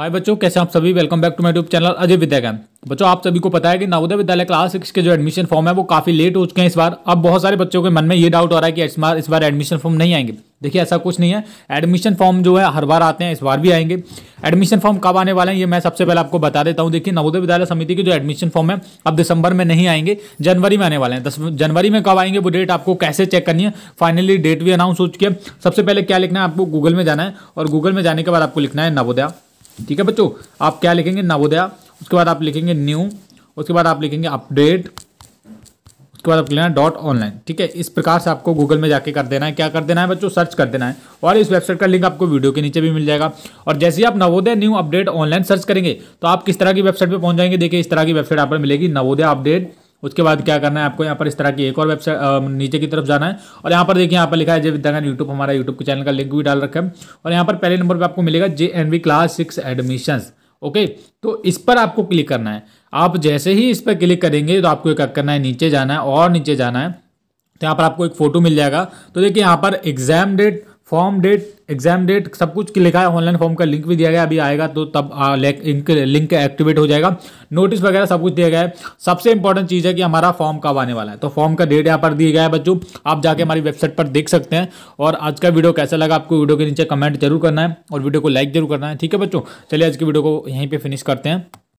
हाय बच्चों कैसे आप सभी welcome back to my YouTube channel Ajay Vidyagan बच्चों आप सभी को पता है कि नवोदय विद्यालय क्लास सिक्स के जो एडमिशन फॉर्म है वो काफ़ी लेट हो चुके हैं इस बार अब बहुत सारे बच्चों के मन में ये डाउट हो रहा है कि इस बार इस बार एडमिशन फॉर्म नहीं आएंगे देखिए ऐसा कुछ नहीं है एडमिशन फॉर्म जो है हर बार आते हैं इस बार भी आएंगे एडमिशन फॉर्म कब आने वाले हैं ये मैं सबसे पहले आपको बता देता हूँ देखिए नवोदय विद्यालय समिति के जो एडमिशन फॉर्म है अब दिसंबर में नहीं आएंगे जनवरी में आने वाले हैं दस जनवरी में कब आएंगे वो डेट आपको कैसे चेक करनी है फाइनली डेट भी अनाउंस हो चुकी है सबसे पहले क्या लिखना है आपको गूगल में जाना है और गूगल में जाने के बाद आपको लिखना है नवोदया ठीक है बच्चों आप क्या लिखेंगे नवोदया उसके बाद आप लिखेंगे न्यू उसके बाद आप लिखेंगे अपडेट उसके बाद आप लेना डॉट ऑनलाइन ठीक है इस प्रकार से आपको गूगल में जाके कर देना है क्या कर देना है बच्चों सर्च कर देना है और इस वेबसाइट का लिंक आपको वीडियो के नीचे भी मिल जाएगा और जैसे ही आप Navodaya new update online search करेंगे तो आप किस तरह की वेबसाइट पर पहुंच जाएंगे देखिए इस तरह की वेबसाइट आप मिलेगी नवोदय अपडेट उसके बाद क्या करना है आपको यहाँ पर इस तरह की एक और वेबसाइट नीचे की तरफ जाना है और यहाँ पर देखिए यहाँ पर लिखा है जय विद्यागन यूट्यूब हमारा यूट्यूब के चैनल का लिंक भी डाल रखा है और यहाँ पर पहले नंबर पर आपको मिलेगा जे क्लास सिक्स एडमिशन ओके तो इस पर आपको क्लिक करना है आप जैसे ही इस पर क्लिक करेंगे तो आपको क्या करना है नीचे जाना है और नीचे जाना है तो यहाँ पर आपको एक फ़ोटो मिल जाएगा तो देखिए यहाँ पर exam date form date exam date सब कुछ लिखा है ऑनलाइन फॉर्म का लिंक भी दिया गया अभी आएगा तो तब लिंक लिंक एक्टिवेट हो जाएगा नोटिस वगैरह सब कुछ दिया गया है सबसे इंपॉर्टेंट चीज़ है कि हमारा फॉर्म कब आने वाला है तो फॉर्म का डेट यहाँ पर दिया गया है बच्चों आप जाके हमारी वेबसाइट पर देख सकते हैं और आज का वीडियो कैसा लगा आपको वीडियो के नीचे कमेंट जरूर करना है और वीडियो को लाइक जरूर करना है ठीक है बच्चों चलिए आज की वीडियो को यहीं पर फिनिश करते हैं